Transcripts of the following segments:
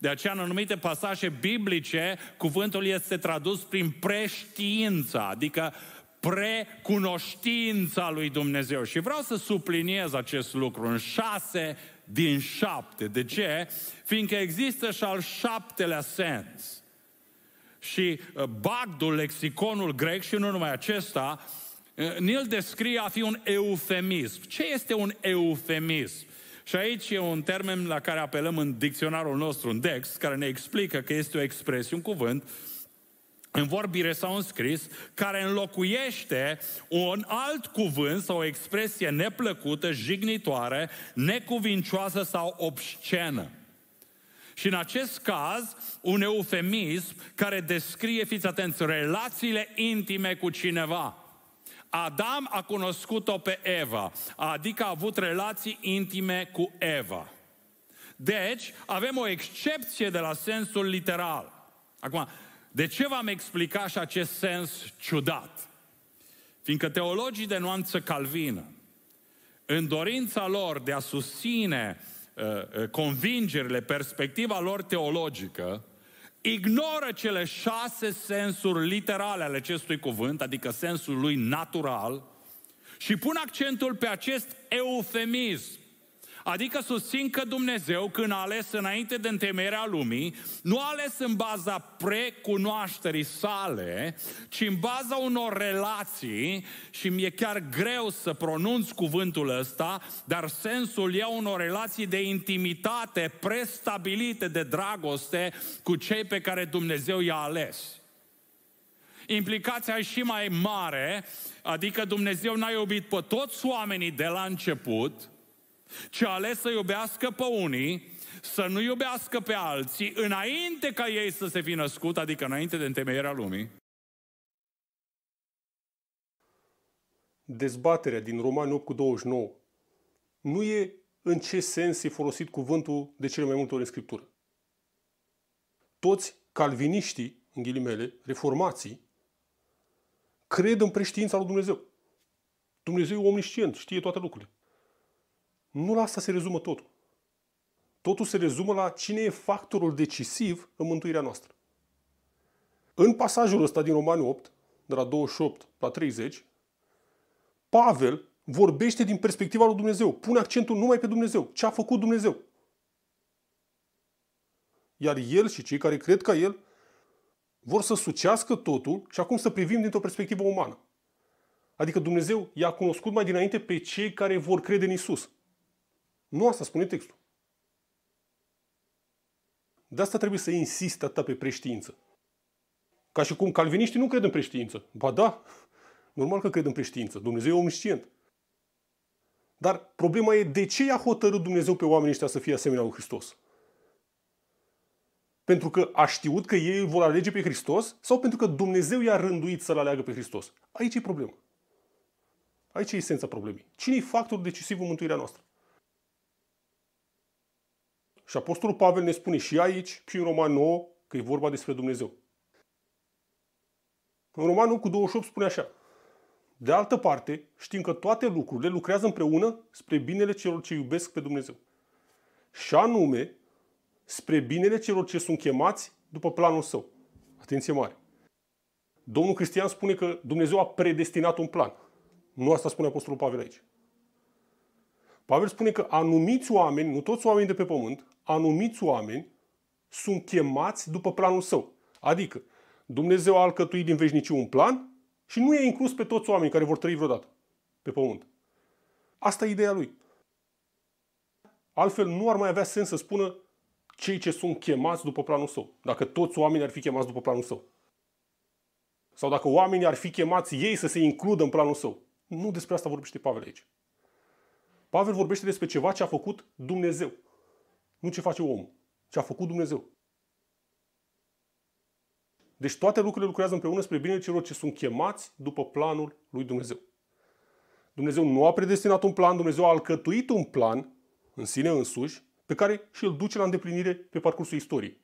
De aceea, în anumite pasaje biblice, cuvântul este tradus prin preștiința, adică precunoștința lui Dumnezeu. Și vreau să subliniez acest lucru în șase din șapte. De ce? Fiindcă există și al șaptelea sens. Și uh, Bagdul, lexiconul grec și nu numai acesta, uh, ne-l descrie a fi un eufemism. Ce este un eufemism? Și aici e un termen la care apelăm în dicționarul nostru, în Dex, care ne explică că este o expresie, un cuvânt, în vorbire sau în scris, care înlocuiește un alt cuvânt sau o expresie neplăcută, jignitoare, necuvincioasă sau obscenă. Și în acest caz, un eufemism care descrie, fiți atenți, relațiile intime cu cineva – Adam a cunoscut-o pe Eva, adică a avut relații intime cu Eva. Deci, avem o excepție de la sensul literal. Acum, de ce v-am explicat și acest sens ciudat? Fiindcă teologii de nuanță calvină, în dorința lor de a susține uh, uh convingerile, perspectiva lor teologică, ignoră cele șase sensuri literale ale acestui cuvânt, adică sensul lui natural, și pun accentul pe acest eufemism. Adică susțin că Dumnezeu, când a ales înainte de întemeierea lumii, nu a ales în baza precunoașterii sale, ci în baza unor relații, și mi-e chiar greu să pronunț cuvântul ăsta, dar sensul e unor relații de intimitate prestabilite de dragoste cu cei pe care Dumnezeu i-a ales implicația e și mai mare, adică Dumnezeu n-a iubit pe toți oamenii de la început, ci a ales să iubească pe unii, să nu iubească pe alții, înainte ca ei să se fi născut, adică înainte de întemeierea lumii. Dezbaterea din Romani 8 cu 29 nu e în ce sens e folosit cuvântul de cele mai multe ori în Scriptură. Toți calviniștii, în ghilimele, reformații, cred în preștiința lui Dumnezeu. Dumnezeu e omniscient, știe toate lucrurile nu la asta se rezumă totul. Totul se rezumă la cine e factorul decisiv în mântuirea noastră. În pasajul ăsta din Romani 8, de la 28 la 30, Pavel vorbește din perspectiva lui Dumnezeu. Pune accentul numai pe Dumnezeu. Ce a făcut Dumnezeu? Iar el și cei care cred ca el vor să sucească totul și acum să privim dintr-o perspectivă umană. Adică Dumnezeu i-a cunoscut mai dinainte pe cei care vor crede în Isus. Nu asta spune textul. De asta trebuie să insist atât pe preștiință. Ca și cum calviniștii nu cred în preștiință. Ba da, normal că cred în preștiință. Dumnezeu e omniscient. Dar problema e de ce i-a hotărât Dumnezeu pe oamenii ăștia să fie asemenea lui Hristos? Pentru că a știut că ei vor alege pe Hristos sau pentru că Dumnezeu i-a rânduit să-L aleagă pe Hristos? Aici e problema. Aici e esența problemei. Cine e factorul decisiv în mântuirea noastră? Și Apostolul Pavel ne spune și aici, și în Roman 9, că e vorba despre Dumnezeu. În Roman cu 28 spune așa. De altă parte, știm că toate lucrurile lucrează împreună spre binele celor ce iubesc pe Dumnezeu. Și anume, spre binele celor ce sunt chemați după planul său. Atenție mare! Domnul Cristian spune că Dumnezeu a predestinat un plan. Nu asta spune Apostolul Pavel aici. Pavel spune că anumiți oameni, nu toți oamenii de pe pământ, anumiți oameni sunt chemați după planul său. Adică, Dumnezeu a alcătuit din veșnicie un plan și nu e inclus pe toți oamenii care vor trăi vreodată pe pământ. Asta e ideea lui. Altfel nu ar mai avea sens să spună cei ce sunt chemați după planul său, dacă toți oamenii ar fi chemați după planul său. Sau dacă oamenii ar fi chemați ei să se includă în planul său. Nu despre asta vorbește Pavel aici. Pavel vorbește despre ceva ce a făcut Dumnezeu. Nu ce face omul, ce a făcut Dumnezeu. Deci toate lucrurile lucrează împreună spre bine, celor ce sunt chemați după planul lui Dumnezeu. Dumnezeu nu a predestinat un plan, Dumnezeu a alcătuit un plan în sine însuși, pe care și îl duce la îndeplinire pe parcursul istoriei.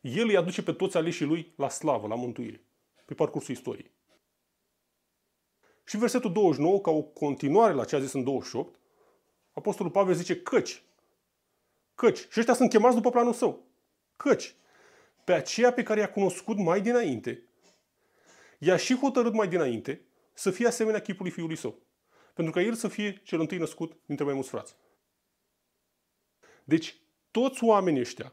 El îi aduce pe toți aleșii lui la slavă, la mântuire, pe parcursul istoriei. Și versetul 29, ca o continuare la ce a zis în 28, Apostolul Pavel zice căci Căci. Și ăștia sunt chemați după planul său. Căci. Pe aceea pe care i-a cunoscut mai dinainte, i-a și hotărât mai dinainte să fie asemenea chipului fiului său. Pentru ca el să fie cel întâi născut dintre mai mulți frați. Deci, toți oamenii ăștia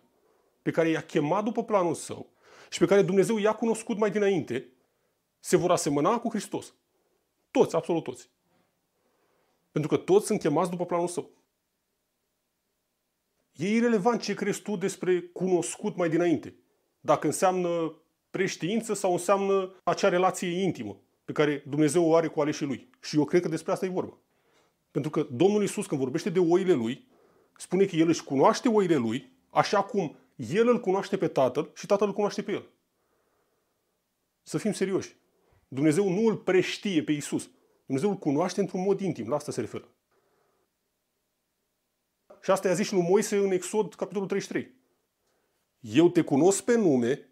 pe care i-a chemat după planul său și pe care Dumnezeu i-a cunoscut mai dinainte, se vor asemăna cu Hristos. Toți, absolut toți. Pentru că toți sunt chemați după planul său. E irrelevant ce crezi tu despre cunoscut mai dinainte. Dacă înseamnă preștiință sau înseamnă acea relație intimă pe care Dumnezeu o are cu aleșii lui. Și eu cred că despre asta e vorba. Pentru că Domnul Isus, când vorbește de oile lui, spune că el își cunoaște oile lui, așa cum el îl cunoaște pe tatăl și tatăl îl cunoaște pe el. Să fim serioși. Dumnezeu nu îl preștie pe Isus. Dumnezeu îl cunoaște într-un mod intim. La asta se referă. Și asta i-a zis și lui Moise în Exod, capitolul 33. Eu te cunosc pe nume,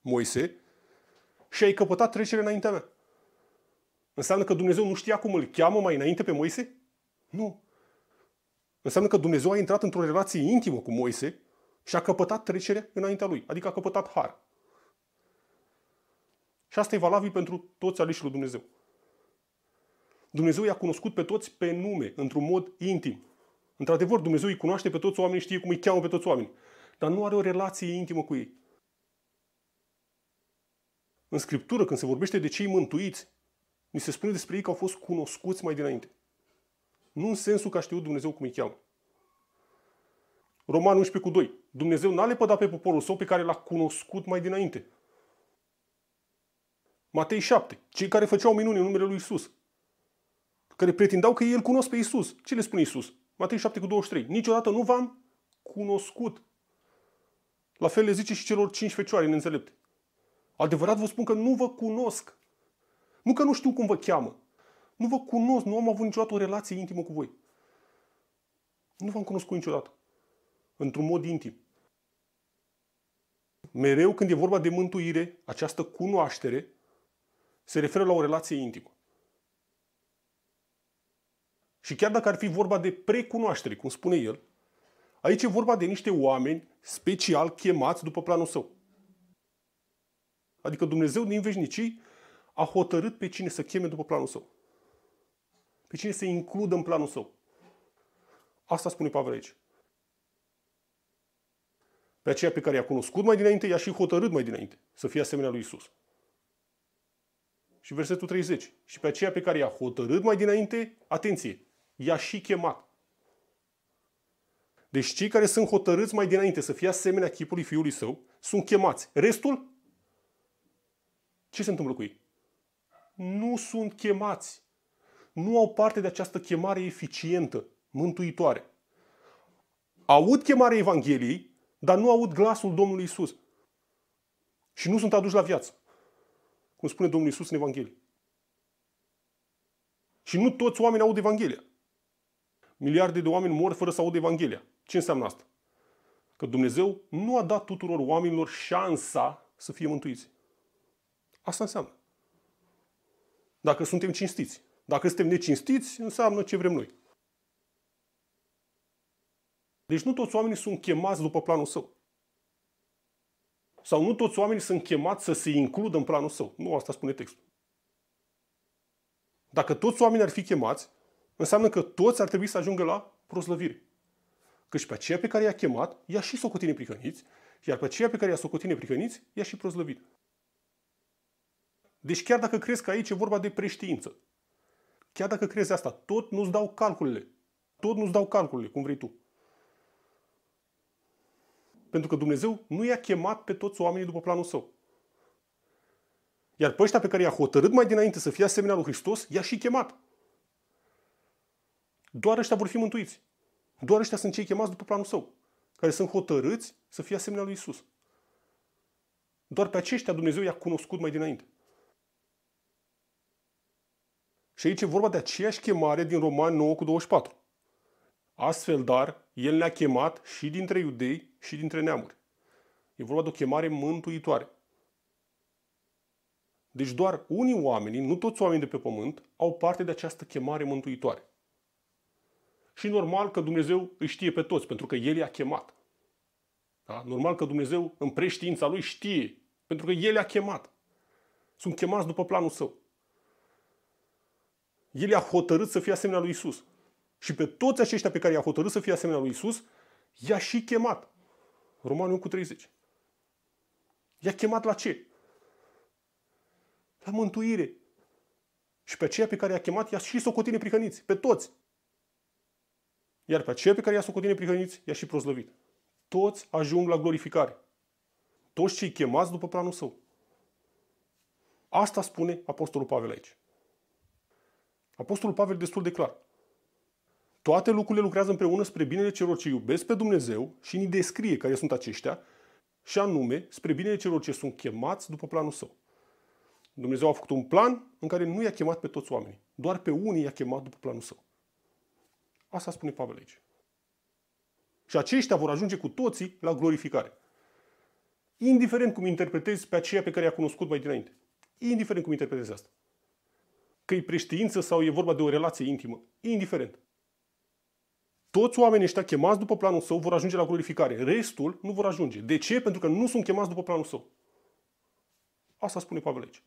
Moise, și ai căpătat trecere înaintea mea. Înseamnă că Dumnezeu nu știa cum îl cheamă mai înainte pe Moise? Nu. Înseamnă că Dumnezeu a intrat într-o relație intimă cu Moise și a căpătat trecere înaintea lui, adică a căpătat har. Și asta e valabil pentru toți aleșii lui Dumnezeu. Dumnezeu i-a cunoscut pe toți pe nume, într-un mod intim. Într-adevăr, Dumnezeu îi cunoaște pe toți oamenii, știe cum îi cheamă pe toți oamenii, dar nu are o relație intimă cu ei. În Scriptură, când se vorbește de cei mântuiți, ni se spune despre ei că au fost cunoscuți mai dinainte. Nu în sensul că a știut Dumnezeu cum îi cheamă. Roman 11 cu 2. Dumnezeu n-a lepădat pe poporul său pe care l-a cunoscut mai dinainte. Matei 7. Cei care făceau minuni în numele lui Isus. Care pretindau că ei îl cunosc pe Isus. Ce le spune Isus? Matei 7 cu 23. Niciodată nu v-am cunoscut. La fel le zice și celor cinci fecioare neînțelepte. Adevărat vă spun că nu vă cunosc. Nu că nu știu cum vă cheamă. Nu vă cunosc, nu am avut niciodată o relație intimă cu voi. Nu v-am cunoscut niciodată. Într-un mod intim. Mereu când e vorba de mântuire, această cunoaștere se referă la o relație intimă. Și chiar dacă ar fi vorba de precunoaștere, cum spune el, aici e vorba de niște oameni special chemați după planul său. Adică Dumnezeu din veșnicii a hotărât pe cine să cheme după planul său. Pe cine să includă în planul său. Asta spune Pavel aici. Pe aceea pe care i-a cunoscut mai dinainte, i-a și hotărât mai dinainte să fie asemenea lui Isus. Și versetul 30. Și pe aceea pe care i-a hotărât mai dinainte, atenție, i-a și chemat. Deci cei care sunt hotărâți mai dinainte să fie asemenea chipului fiului său, sunt chemați. Restul? Ce se întâmplă cu ei? Nu sunt chemați. Nu au parte de această chemare eficientă, mântuitoare. Aud chemarea Evangheliei, dar nu aud glasul Domnului Isus. Și nu sunt aduși la viață. Cum spune Domnul Isus în Evanghelie. Și nu toți oamenii aud Evanghelia. Miliarde de oameni mor fără să audă Evanghelia. Ce înseamnă asta? Că Dumnezeu nu a dat tuturor oamenilor șansa să fie mântuiți. Asta înseamnă. Dacă suntem cinstiți. Dacă suntem necinstiți, înseamnă ce vrem noi. Deci nu toți oamenii sunt chemați după planul său. Sau nu toți oamenii sunt chemați să se includă în planul său. Nu asta spune textul. Dacă toți oamenii ar fi chemați, Înseamnă că toți ar trebui să ajungă la proslăvire. căci pe aceia pe care i-a chemat, i-a și socotit pricăniți, iar pe aceia pe care i-a socotit pricăniți, i-a și proslăvit. Deci chiar dacă crezi că aici e vorba de preștiință, chiar dacă crezi asta, tot nu-ți dau calculele. Tot nu-ți dau calculele, cum vrei tu. Pentru că Dumnezeu nu i-a chemat pe toți oamenii după planul său. Iar pe ăștia pe care i-a hotărât mai dinainte să fie asemenea lui Hristos, i-a și chemat. Doar ăștia vor fi mântuiți. Doar ăștia sunt cei chemați după planul său, care sunt hotărâți să fie asemenea lui Isus. Doar pe aceștia Dumnezeu i-a cunoscut mai dinainte. Și aici e vorba de aceeași chemare din Roman 9 cu 24. Astfel, dar, El ne-a chemat și dintre iudei și dintre neamuri. E vorba de o chemare mântuitoare. Deci doar unii oameni, nu toți oamenii de pe pământ, au parte de această chemare mântuitoare. Și normal că Dumnezeu îi știe pe toți, pentru că El i-a chemat. Da? Normal că Dumnezeu, în preștiința Lui, știe, pentru că El i-a chemat. Sunt chemați după planul Său. El i-a hotărât să fie asemenea lui Isus. Și pe toți aceștia pe care i-a hotărât să fie asemenea lui Isus, i-a și chemat. Romanul cu 30. I-a chemat la ce? La mântuire. Și pe aceia pe care i-a chemat, i-a și socotit neprihăniți. Pe toți. Iar pe aceea pe care i-a socotit neprihăniți, i-a și prozlăvit. Toți ajung la glorificare. Toți cei chemați după planul său. Asta spune Apostolul Pavel aici. Apostolul Pavel destul de clar. Toate lucrurile lucrează împreună spre binele celor ce iubesc pe Dumnezeu și ni descrie care sunt aceștia, și anume spre binele celor ce sunt chemați după planul său. Dumnezeu a făcut un plan în care nu i-a chemat pe toți oamenii, doar pe unii i-a chemat după planul său. Asta spune Pavel aici. Și aceștia vor ajunge cu toții la glorificare. Indiferent cum interpretezi pe aceea pe care i-a cunoscut mai dinainte. Indiferent cum interpretezi asta. Că e preștiință sau e vorba de o relație intimă. Indiferent. Toți oamenii ăștia chemați după planul său vor ajunge la glorificare. Restul nu vor ajunge. De ce? Pentru că nu sunt chemați după planul său. Asta spune Pavel aici.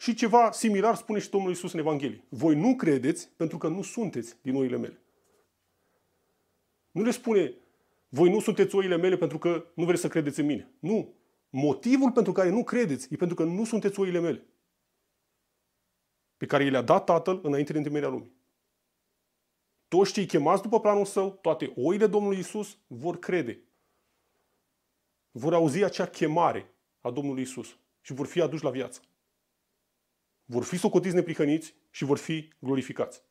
Și ceva similar spune și Domnul Isus în Evanghelie. Voi nu credeți pentru că nu sunteți din oile mele. Nu le spune, voi nu sunteți oile mele pentru că nu vreți să credeți în mine. Nu. Motivul pentru care nu credeți e pentru că nu sunteți oile mele. Pe care i le-a dat Tatăl înainte de întemeierea lumii. Toți cei chemați după planul său, toate oile Domnului Isus vor crede. Vor auzi acea chemare a Domnului Isus și vor fi aduși la viață vor fi socotiți neprihăniți și vor fi glorificați.